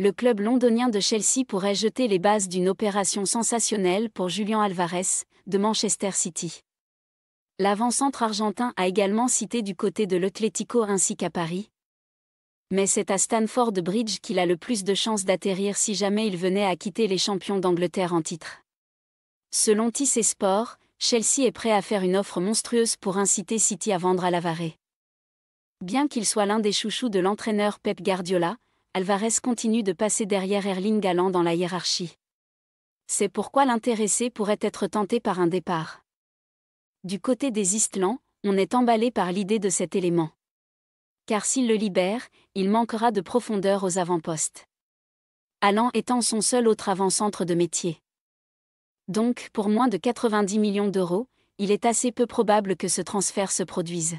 le club londonien de Chelsea pourrait jeter les bases d'une opération sensationnelle pour Julian Alvarez, de Manchester City. L'avant-centre argentin a également cité du côté de l'Atlético ainsi qu'à Paris. Mais c'est à Stanford Bridge qu'il a le plus de chances d'atterrir si jamais il venait à quitter les champions d'Angleterre en titre. Selon et Sport, Chelsea est prêt à faire une offre monstrueuse pour inciter City à vendre à Lavaré. Bien qu'il soit l'un des chouchous de l'entraîneur Pep Guardiola, Alvarez continue de passer derrière Erling galland dans la hiérarchie. C'est pourquoi l'intéressé pourrait être tenté par un départ. Du côté des Istlans, on est emballé par l'idée de cet élément. Car s'il le libère, il manquera de profondeur aux avant-postes. Allant étant son seul autre avant-centre de métier. Donc, pour moins de 90 millions d'euros, il est assez peu probable que ce transfert se produise.